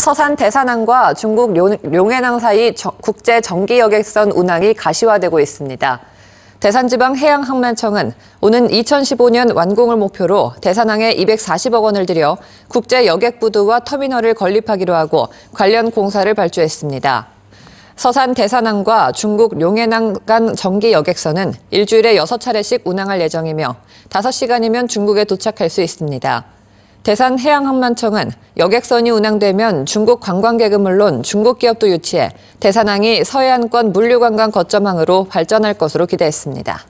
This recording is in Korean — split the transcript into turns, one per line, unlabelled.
서산 대산항과 중국 용해항 사이 국제 정기 여객선 운항이 가시화되고 있습니다. 대산지방 해양항만청은 오는 2015년 완공을 목표로 대산항에 240억 원을 들여 국제 여객부두와 터미널을 건립하기로 하고 관련 공사를 발주했습니다. 서산 대산항과 중국 용해항 간 정기 여객선은 일주일에 6차례씩 운항할 예정이며 5시간이면 중국에 도착할 수 있습니다. 대산해양항만청은 여객선이 운항되면 중국 관광객은 물론 중국 기업도 유치해 대산항이 서해안권 물류관광 거점항으로 발전할 것으로 기대했습니다.